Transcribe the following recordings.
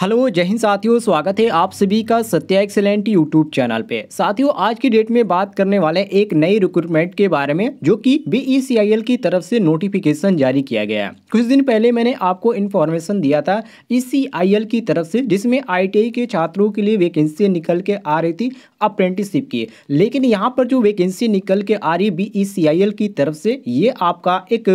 hello जय हिंद साथियों स्वागत है आप सभी का सत्या एक्सेलेंट यूट्यूब चैनल पे साथियों आज की डेट में बात करने वाले एक नई रिक्रूटमेंट के बारे में जो कि बीईसीआईएल e की तरफ से नोटिफिकेशन जारी किया गया है कुछ दिन पहले मैंने आपको इन्फॉर्मेशन दिया था ईसीआईएल e की तरफ से जिसमें आईटीआई के छात्रों के लिए वैकेंसी निकल के आ रही थी अप्रेंटिसशिप की लेकिन यहाँ पर जो वैकेंसी निकल के आ रही बी e की तरफ से ये आपका एक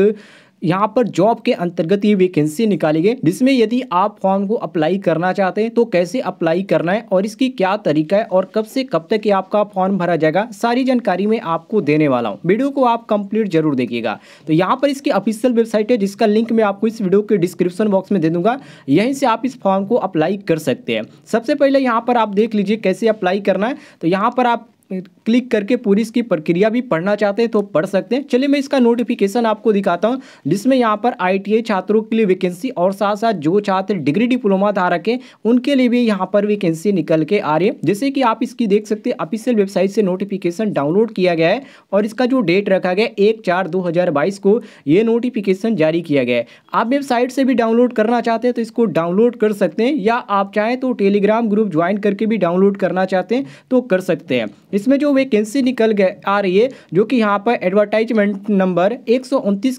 यहाँ पर जॉब के अंतर्गत ये वैकेंसी निकाली गई जिसमें यदि आप फॉर्म को अप्लाई करना चाहते हैं तो कैसे अप्लाई करना है और इसकी क्या तरीका है और कब से कब तक ये आपका फॉर्म भरा जाएगा सारी जानकारी मैं आपको देने वाला हूँ वीडियो को आप कंप्लीट जरूर देखिएगा तो यहाँ पर इसकी ऑफिशियल वेबसाइट है जिसका लिंक मैं आपको इस वीडियो के डिस्क्रिप्शन बॉक्स में दे दूंगा यहीं से आप इस फॉर्म को अप्लाई कर सकते हैं सबसे पहले यहाँ पर आप देख लीजिए कैसे अप्लाई करना है तो यहाँ पर आप क्लिक करके पूरी इसकी प्रक्रिया भी पढ़ना चाहते हैं तो पढ़ सकते हैं चलिए मैं इसका नोटिफिकेशन आपको दिखाता हूँ जिसमें यहाँ पर आई छात्रों के लिए वैकेंसी और साथ साथ जो छात्र डिग्री डिप्लोमा धारक हैं उनके लिए भी यहाँ पर वैकेंसी निकल के आ रही है जैसे कि आप इसकी देख सकते हैं ऑफिशियल वेबसाइट से नोटिफिकेशन डाउनलोड किया गया है और इसका जो डेट रखा गया एक चार दो को ये नोटिफिकेशन जारी किया गया है आप वेबसाइट से भी डाउनलोड करना चाहते हैं तो इसको डाउनलोड कर सकते हैं या आप चाहें तो टेलीग्राम ग्रुप ज्वाइन करके भी डाउनलोड करना चाहते हैं तो कर सकते हैं इसमें जो वैकेंसी निकल गए आ रही है जो कि यहाँ पर एडवर्टाइजमेंट नंबर एक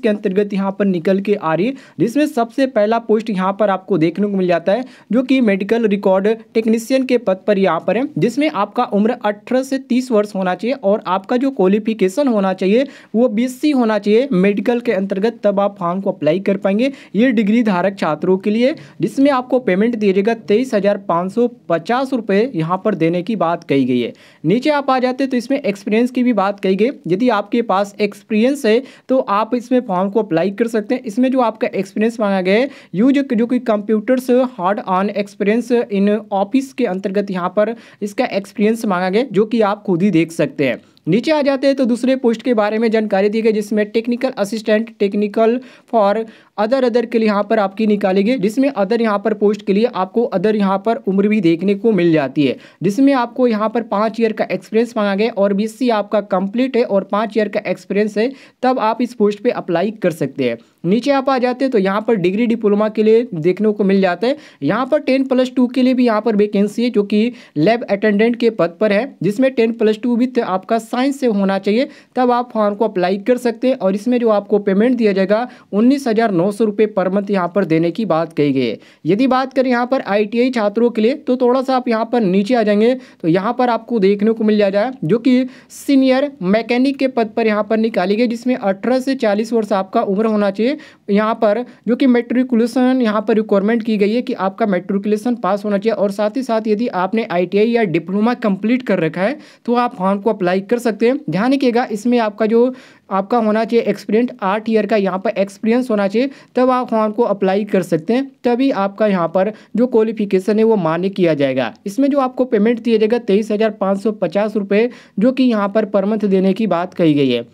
के अंतर्गत यहाँ पर निकल के आ रही है जिसमें सबसे पहला पोस्ट यहाँ पर आपको देखने को मिल जाता है जो कि मेडिकल रिकॉर्ड टेक्नीशियन के पद पर यहाँ पर है जिसमें आपका उम्र अठारह से तीस वर्ष होना चाहिए और आपका जो क्वालिफिकेशन होना चाहिए वो बी होना चाहिए मेडिकल के अंतर्गत तब आप फॉर्म को अप्लाई कर पाएंगे ये डिग्री धारक छात्रों के लिए जिसमें आपको पेमेंट दिया जाएगा तेईस हज़ार पांच सौ पचास रुपए यहाँ पर देने की बात कही गई है नीचे आप आप आ जाते तो इसमें एक्सपीरियंस की भी बात कही गई यदि आपके पास एक्सपीरियंस है तो आप इसमें फॉर्म को अप्लाई कर सकते हैं इसमें जो आपका एक्सपीरियंस मांगा गया है यूज जो कि computers hard on experience in office के अंतर्गत यहाँ पर इसका एक्सपीरियंस मांगा गया जो कि आप खुद ही देख सकते हैं नीचे आ जाते हैं तो दूसरे पोस्ट के बारे में जानकारी दी गई जिसमें technical assistant technical for other other के लिए यहाँ पर आपकी निकाली गई जिसमें अदर यहाँ पर पोस्ट के लिए आपको अदर यहाँ पर उम्र भी देखने को मिल जाती है जिसमें आपको यहाँ पर पाँच ईयर का एक्सपीरियंस मांगा गया और बी आपका कंप्लीट है और पाँच ईयर का एक्सपीरियंस है तब आप इस पोस्ट पर अप्लाई कर सकते हैं नीचे आप आ जाते हैं तो यहाँ पर डिग्री डिप्लोमा के लिए देखने को मिल जाता है यहाँ पर टेन प्लस टू के लिए भी यहाँ पर वैकेंसी है जो कि लैब अटेंडेंट के पद पर है जिसमें टेन प्लस टू विथ आपका साइंस से होना चाहिए तब आप फॉर्म को अप्लाई कर सकते हैं और इसमें जो आपको पेमेंट दिया जाएगा उन्नीस हज़ार नौ सौ रुपये पर मंथ यहाँ पर देने की बात कही गई है यदि बात करें यहाँ पर आई छात्रों के लिए तो थोड़ा सा आप यहाँ पर नीचे आ जाएंगे तो यहाँ पर आपको देखने को मिल जाएगा जो कि सीनियर मैकेनिक के पद पर यहाँ पर निकाली गई जिसमें अठारह से चालीस वर्ष आपका उम्र होना चाहिए यहाँ पर जो कि मेट्रिकुलेशन यहाँ पर रिक्वायरमेंट की गई है कि आपका मेट्रिकुलेशन पास होना चाहिए और साथ ही साथ यदि आपने आई या डिप्लोमा कंप्लीट कर रखा है तो आप फॉर्म को अप्लाई कर सकते हैं ध्यान रखिएगा इसमें आपका जो आपका होना चाहिए एक्सपीरियंस आठ ईयर का यहाँ पर एक्सपीरियंस होना चाहिए तब आप फॉर्म को अप्लाई कर सकते हैं तभी आपका यहाँ पर जो क्वालिफिकेशन है वो मान्य किया जाएगा इसमें जो आपको पेमेंट दिया जाएगा तेईस हज़ार पाँच सौ पचास रुपये जो कि यहाँ पर पर मंथ देने की बात कही गई है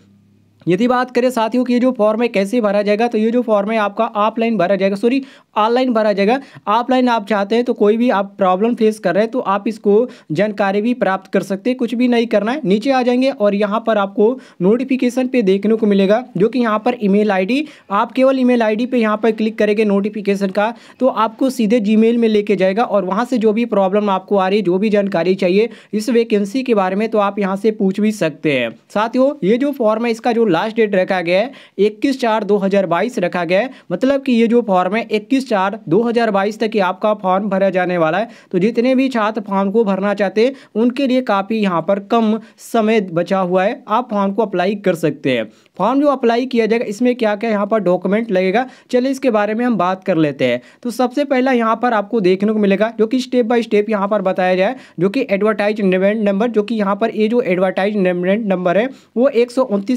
यदि बात करें साथियों की ये जो फॉर्म है कैसे भरा जाएगा तो ये जो फॉर्म है आपका ऑफलाइन भरा जाएगा सॉरी ऑनलाइन भरा जाएगा ऑफलाइन आप चाहते हैं तो कोई भी आप प्रॉब्लम फेस कर रहे हैं तो आप इसको जानकारी भी प्राप्त कर सकते हैं कुछ भी नहीं करना है नीचे आ जाएंगे और यहाँ पर आपको नोटिफिकेशन पे देखने को मिलेगा जो कि यहाँ पर ईमेल आईडी आप केवल ईमेल आईडी पे यहाँ पर क्लिक करेंगे नोटिफिकेशन का तो आपको सीधे जी में लेके जाएगा और वहाँ से जो भी प्रॉब्लम आपको आ रही है जो भी जानकारी चाहिए इस वैकेंसी के बारे में तो आप यहाँ से पूछ भी सकते हैं साथियों ये जो फॉर्म है इसका जो लास्ट डेट रखा गया है इक्कीस चार दो हज़ार बाईस रखा गया है मतलब कि ये जो फॉर्म है इक्कीस चार दो हज़ार बाईस तक ही आपका फॉर्म भरा जाने वाला है तो जितने भी छात्र फॉर्म को भरना चाहते हैं उनके लिए काफ़ी यहाँ पर कम समय बचा हुआ है आप फॉर्म को अप्लाई कर सकते हैं फॉर्म जो अप्लाई किया जाएगा इसमें क्या क्या यहाँ पर डॉक्यूमेंट लगेगा चलिए इसके बारे में हम बात कर लेते हैं तो सबसे पहला यहाँ पर आपको देखने को मिलेगा जो कि स्टेप बाय स्टेप यहाँ पर बताया जाए जो कि एडवर्टाइज नंबर जो कि यहाँ पर ये जो एडवर्टाइज नंबर है वो एक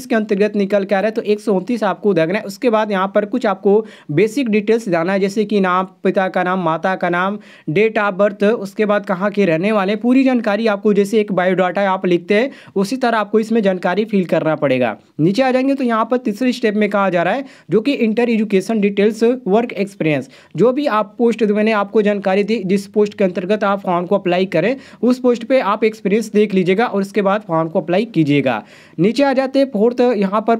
के अंतर्गत निकल के आ रहा है तो एक आपको देखना है उसके बाद यहाँ पर कुछ आपको बेसिक डिटेल्स जाना है जैसे कि नाम पिता का नाम माता का नाम डेट ऑफ बर्थ उसके बाद कहाँ के रहने वाले पूरी जानकारी आपको जैसे एक बायोडाटा आप लिखते हैं उसी तरह आपको इसमें जानकारी फिल करना पड़ेगा नीचे आ जाएंगे करेंगे तो यहाँ पर तीसरे स्टेप में कहा जा रहा है जो कि inter education details work experience जो भी आप पोस्ट मैंने आपको जानकारी दी जिस पोस्ट के अंतर्गत आप फॉर्म को अप्लाई करें उस पोस्ट पर आप एक्सपीरियंस देख लीजिएगा और उसके बाद फॉर्म को अप्लाई कीजिएगा नीचे आ जाते हैं फोर्थ यहाँ पर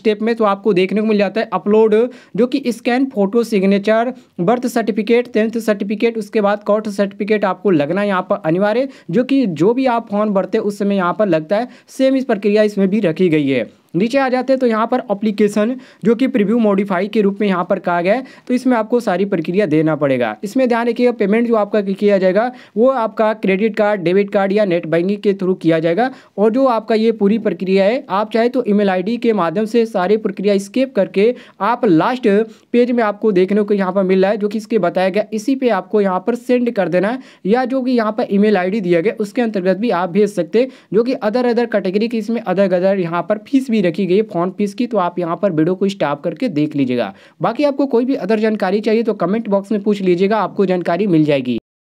स्टेप में तो आपको देखने को मिल जाता है अपलोड जो कि scan photo signature birth certificate tenth certificate उसके बाद कोर्ट सर्टिफिकेट आपको लगना यहाँ पर अनिवार्य जो कि जो भी आप फॉर्म भरते उस समय यहाँ पर लगता है सेम इस प्रक्रिया इसमें भी रखी गई है नीचे आ जाते हैं तो यहाँ पर अप्लीकेशन जो कि प्रिव्यू मॉडिफाई के रूप में यहाँ पर कहा गया है तो इसमें आपको सारी प्रक्रिया देना पड़ेगा इसमें ध्यान रखिएगा पेमेंट जो आपका किया जाएगा वो आपका क्रेडिट कार्ड डेबिट कार्ड या नेट बैंकिंग के थ्रू किया जाएगा और जो आपका ये पूरी प्रक्रिया है आप चाहे तो ईमेल आईडी के माध्यम से सारी प्रक्रिया स्केप करके आप लास्ट पेज में आपको देखने को यहाँ पर मिल रहा है जो कि इसके बताया गया इसी पर आपको यहाँ पर सेंड कर देना है या जो कि यहाँ पर ई मेल दिया गया उसके अंतर्गत भी आप भेज सकते जो कि अदर अदर कैटेगरी की इसमें अदर अदर यहाँ पर फीस भी की रखी गई है फ्रॉन्ट पीस की तो आप यहाँ पर वीडियो को स्टॉप करके देख लीजिएगा बाकी आपको कोई भी अदर जानकारी चाहिए तो कमेंट बॉक्स में पूछ लीजिएगा आपको जानकारी मिल जाएगी